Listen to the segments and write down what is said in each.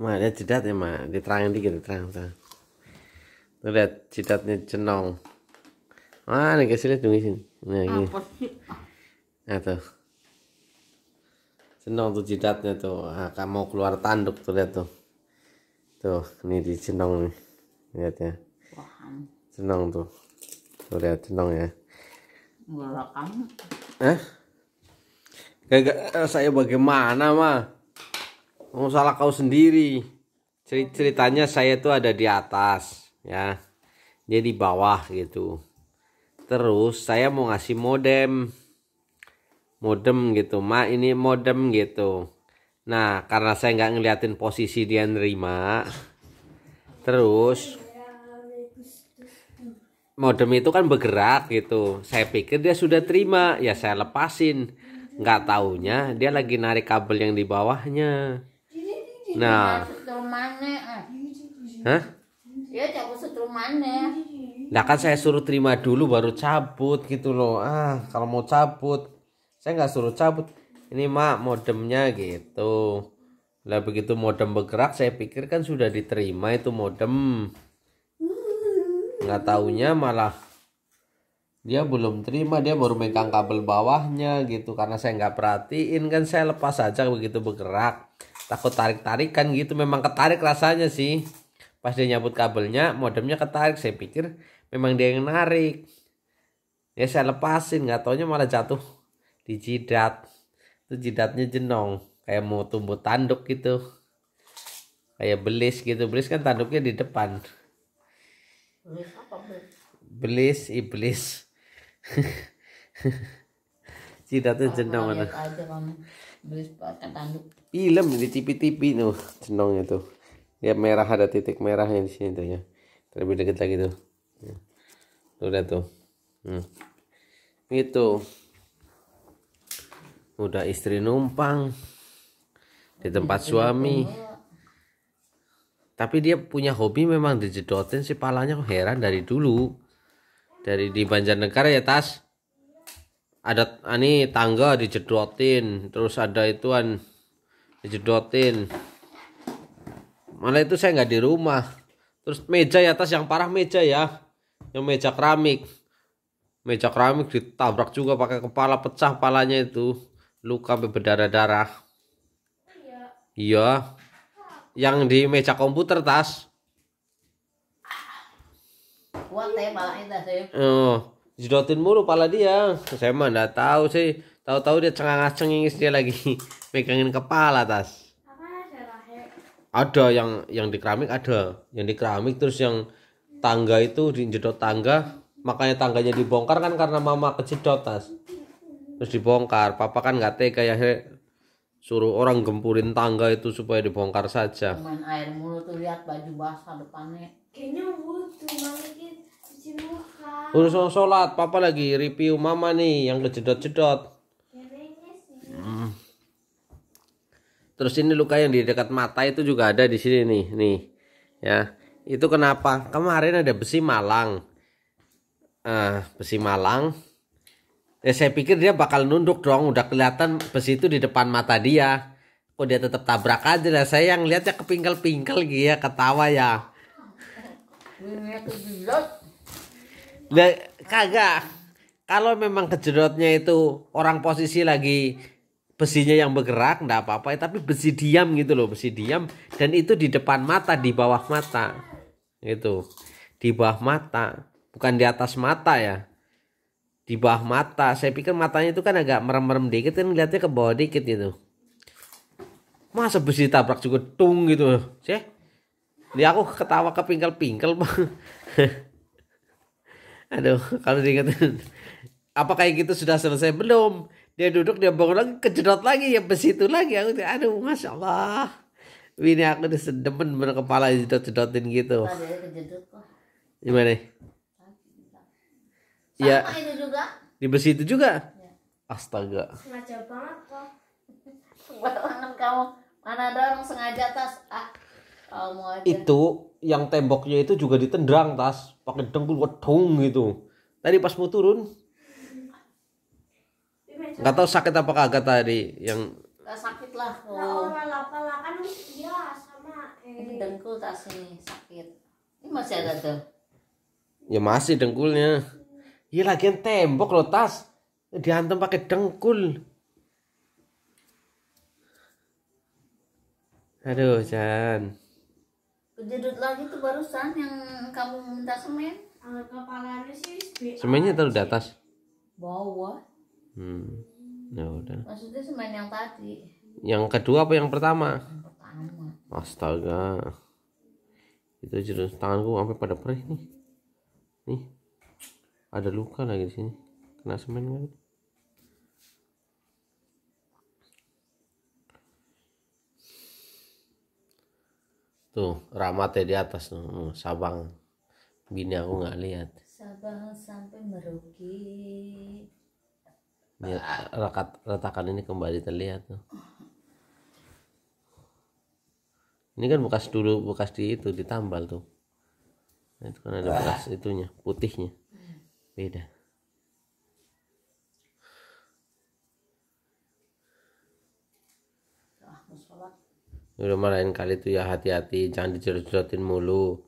Mak, lihat jidat ya, Mak. Diterangin dikit, terang terang. Tuh, lihat jidatnya jenong. Wah, ini guys, lihat dong sini. Nah, lagi. Nah, tuh. Jenong tuh jidatnya tuh. Ah, kamu keluar tanduk tuh, lihat tuh. Tuh, ini di jenong nih. Lihat ya. Jenong tuh. Tuh, lihat jenong ya. Enggak Eh? Gak, saya bagaimana, mah? Oh, salah kau sendiri. ceritanya saya tuh ada di atas, ya. jadi bawah gitu. Terus saya mau ngasih modem. Modem gitu, mak ini modem gitu. Nah, karena saya nggak ngeliatin posisi dia nerima. Terus modem itu kan bergerak gitu. Saya pikir dia sudah terima, ya saya lepasin. Nggak taunya dia lagi narik kabel yang di bawahnya. Nah. Ah? Hah? Ya cabut Nah kan saya suruh terima dulu baru cabut gitu loh. Ah, kalau mau cabut saya nggak suruh cabut. Ini mak modemnya gitu. Lah begitu modem bergerak saya pikir kan sudah diterima itu modem. Nggak taunya malah dia belum terima dia baru megang kabel bawahnya gitu karena saya nggak perhatiin kan saya lepas aja begitu bergerak takut tarik-tarikan gitu memang ketarik rasanya sih pas dia nyabut kabelnya modemnya ketarik saya pikir memang dia yang narik ya saya lepasin nggak taunya malah jatuh di jidat itu jidatnya jenong kayak mau tumbuh tanduk gitu kayak belis gitu belis kan tanduknya di depan belis iblis jidatnya jenong aja, beli pakai tanduk film di tipi-tipi tuh senongnya tuh dia merah ada titik merahnya di sini tuh ya terlebih dekat lagi tuh ya. udah tuh hmm. itu udah istri numpang di tempat iya, iya, suami iya. tapi dia punya hobi memang dijedotin si palanya heran dari dulu dari di Banjarnegara ya tas ada ini tangga dijedotin terus ada ituan dijedotin malah itu saya nggak di rumah terus meja ya atas yang parah meja ya yang meja keramik meja keramik ditabrak juga pakai kepala pecah palanya itu luka berdarah-darah iya. iya yang di meja komputer tas kuat ya palanya oh Jedotin mulu pala dia. Saya mah nggak tahu sih. Tahu-tahu dia cengangas cengengis dia lagi pegangin kepala tas. Ada yang yang di keramik ada, yang di keramik terus yang tangga itu di dijedot tangga, makanya tangganya dibongkar kan karena mama kejedot tas. Terus dibongkar, papa kan nggak tega ya suruh orang gempurin tangga itu supaya dibongkar saja. Cuman air mulu tuh lihat baju basah depannya. Kayaknya mulu tuh urusan sholat papa lagi review mama nih yang kejedot-jedot hmm. terus ini luka yang di dekat mata itu juga ada di sini nih nih ya itu kenapa kemarin ada besi malang uh, besi malang ya saya pikir dia bakal nunduk dong udah kelihatan besi itu di depan mata dia kok dia tetap tabrak aja lah saya yang lihatnya kepingkel-pingkel gitu ya ketawa ya Nah, kagak. Kalau memang kejerotnya itu orang posisi lagi besinya yang bergerak ndak apa-apa, ya, tapi besi diam gitu loh, besi diam dan itu di depan mata, di bawah mata. Gitu. Di bawah mata, bukan di atas mata ya. Di bawah mata. Saya pikir matanya itu kan agak merem-merem dikit kan ngeliatnya ke bawah dikit gitu. Masa besi tabrak juga tung gitu. Sih. Dia aku ketawa ke pingkel-pingkel, Bang. Aduh, kalau diingetin. Apa kayak gitu sudah selesai? Belum. Dia duduk, dia bangun lagi, kejedot lagi, ya itu lagi. Aku aduh, Masya Allah. Ini aku disedemen bener kepala jedot-jedotin gitu. Gimana? Ya. itu juga. Di besi itu juga? Ya. Astaga. Sengaja banget kok. Buat kamu. Mana ada orang sengaja tas. Ah aja. Oh, itu yang temboknya itu juga ditendang tas pakai dengkul wedung gitu tadi pas mau turun nggak tahu sakit apa kagak tadi yang sakit lah oh. orang lah kan dia kan sama eh. dengkul tas ini sakit ini masih ada tuh ya masih dengkulnya Iya lagian tembok lo tas dihantam pakai dengkul aduh Jan Jedut lagi tuh barusan yang kamu minta semen. Eh, kepalanya sih. Semennya taruh di atas. Bawah. Hmm. Ya udah. Maksudnya semen yang tadi. Yang kedua apa yang pertama? Yang pertama. Astaga. Itu jerut tanganku sampai pada perih nih. Nih. Ada luka lagi di sini. Kena semen kali. tuh ramate di atas tuh hmm, Sabang bini aku nggak lihat Sabang sampai merugi rata rakat retakan ini kembali terlihat tuh ini kan bekas dulu bekas di itu ditambal tuh nah, itu kan ada bekas itunya putihnya beda rumah lain kali itu ya hati-hati jangan dijerot-jerotin mulu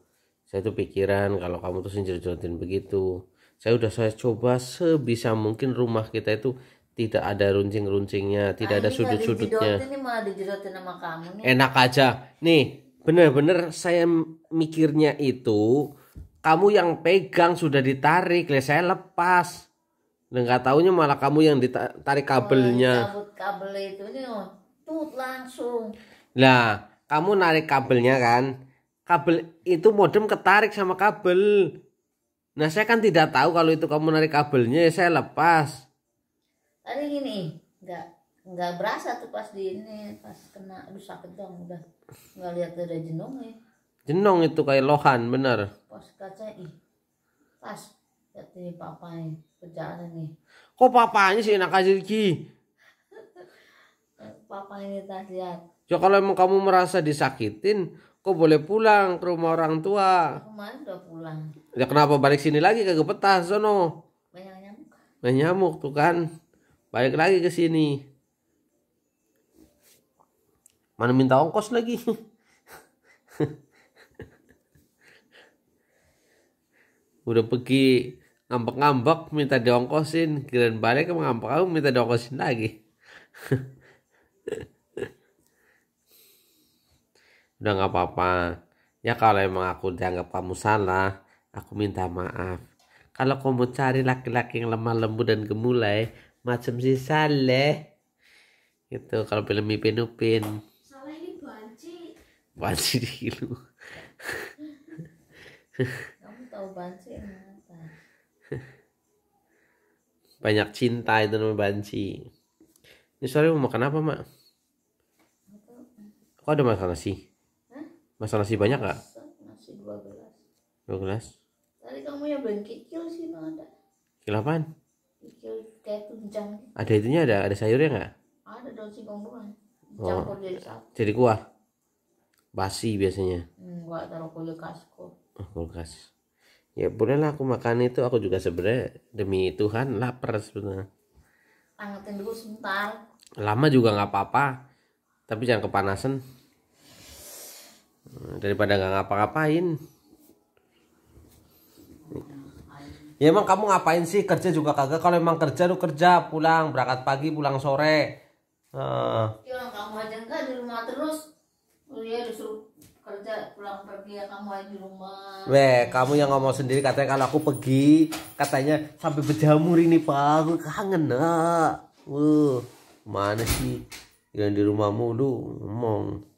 saya tuh pikiran kalau kamu tuh senjerot-jerotin begitu saya udah saya coba sebisa mungkin rumah kita itu tidak ada runcing-runcingnya tidak ada sudut-sudutnya enak aja nih bener-bener saya mikirnya itu kamu yang pegang sudah ditarik ya saya lepas dan nggak taunya malah kamu yang ditarik kabelnya oh, kabel itu oh, tut langsung lah, kamu narik kabelnya kan? Kabel itu modem ketarik sama kabel. Nah, saya kan tidak tahu kalau itu kamu narik kabelnya, ya saya lepas. Tadi gini, enggak enggak berasa tuh pas di ini, pas kena rusak sakit dong udah. Nggak lihat ada jenong ya. Jenong itu kayak lohan, bener. Pas kaca ih. Pas lihat ini papanya, kerjaan nih. Kok papanya sih enak aja Ki? papa ini lihat ya kalau emang kamu merasa disakitin kok boleh pulang ke rumah orang tua kemarin udah pulang ya kenapa balik sini lagi kagak petah sono banyak nyamuk banyak nyamuk tuh kan balik lagi ke sini mana minta ongkos lagi udah pergi ngambek-ngambek minta diongkosin kirain balik ngambek aku minta diongkosin lagi udah nggak apa-apa ya kalau emang aku dianggap kamu salah aku minta maaf kalau kamu cari laki-laki yang lemah lembut dan gemulai macam si Saleh gitu kalau film Ipin Upin banci di kilu. kamu tahu banci apa banyak cinta itu namanya banci ini sore mau makan apa mak kok ada makan sih Masa nasi banyak nggak? Nasi dua gelas. Dua Tadi kamu yang beli kikil sih nggak ada. Kikil apaan? Kikil kayak tunjang. Ada itunya ada ada sayurnya nggak? Ada daun singkong doang. Campur oh. jadi satu. Jadi kuah. Basi biasanya. Enggak taruh kulkas kok. Oh, kulkas. Ya bolehlah aku makan itu aku juga sebenarnya demi Tuhan lapar sebenarnya. Angetin dulu sebentar. Lama juga nggak apa-apa. Tapi jangan kepanasan daripada nggak ngapa-ngapain ya emang kamu ngapain sih kerja juga kagak kalau emang kerja lu kerja pulang berangkat pagi pulang sore uh. ya kamu aja enggak di rumah terus lu oh iya, disuruh kerja pulang pergi ya kamu aja di rumah weh kamu yang ngomong sendiri katanya kalau aku pergi katanya sampai berjamur ini pak aku kangen nak uh mana sih yang di rumah mulu ngomong